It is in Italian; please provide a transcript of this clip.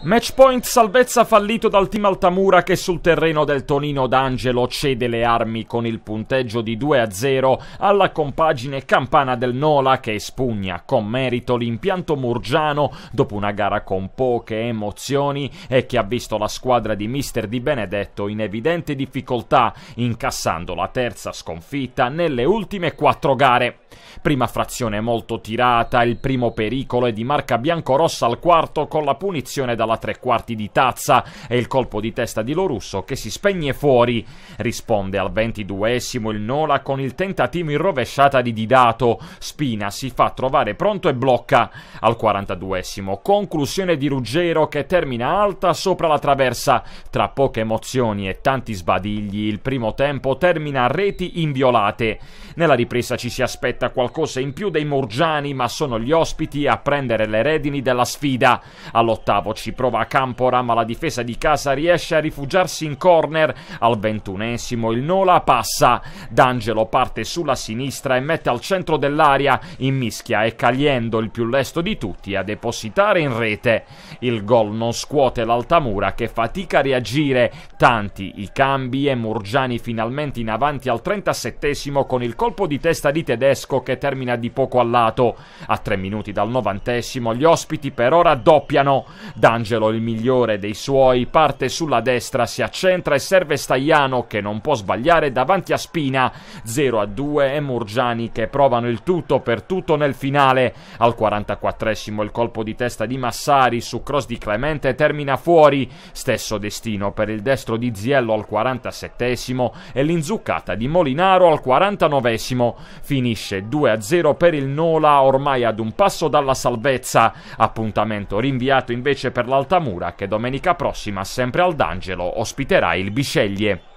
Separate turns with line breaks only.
Matchpoint salvezza fallito dal team Altamura che sul terreno del Tonino D'Angelo cede le armi con il punteggio di 2-0 alla compagine campana del Nola che espugna con merito l'impianto murgiano dopo una gara con poche emozioni e che ha visto la squadra di mister Di Benedetto in evidente difficoltà incassando la terza sconfitta nelle ultime quattro gare. Prima frazione molto tirata, il primo pericolo è di marca biancorossa al quarto con la punizione dalla dalla tre quarti di tazza e il colpo di testa di Lorusso che si spegne fuori. Risponde al ventiduesimo il Nola con il tentativo in rovesciata di Didato. Spina si fa trovare pronto e blocca al quarantaduesimo. Conclusione di Ruggero che termina alta sopra la traversa. Tra poche emozioni e tanti sbadigli il primo tempo termina a reti inviolate. Nella ripresa ci si aspetta qualcosa in più dei Morgiani ma sono gli ospiti a prendere le redini della sfida. All'ottavo ci prova a campo, rama la difesa di casa, riesce a rifugiarsi in corner. Al ventunesimo il Nola passa. D'Angelo parte sulla sinistra e mette al centro dell'aria. mischia e Cagliendo, il più lesto di tutti, a depositare in rete. Il gol non scuote l'Altamura che fatica a reagire. Tanti i cambi e Murgiani finalmente in avanti al 37 con il colpo di testa di Tedesco che termina di poco a lato. A tre minuti dal novantesimo gli ospiti per ora doppiano. D'Angelo D'Angelo, il migliore dei suoi, parte sulla destra, si accentra e serve Stagliano che non può sbagliare davanti a Spina. 0 a 2 e Murgiani che provano il tutto per tutto nel finale. Al 44esimo il colpo di testa di Massari su cross di Clemente termina fuori. Stesso destino per il destro di Ziello al 47esimo e l'inzuccata di Molinaro al 49esimo. Finisce 2 a 0 per il Nola ormai ad un passo dalla salvezza. Appuntamento rinviato invece per la all'Altamura che domenica prossima, sempre al D'Angelo, ospiterà il Bisceglie.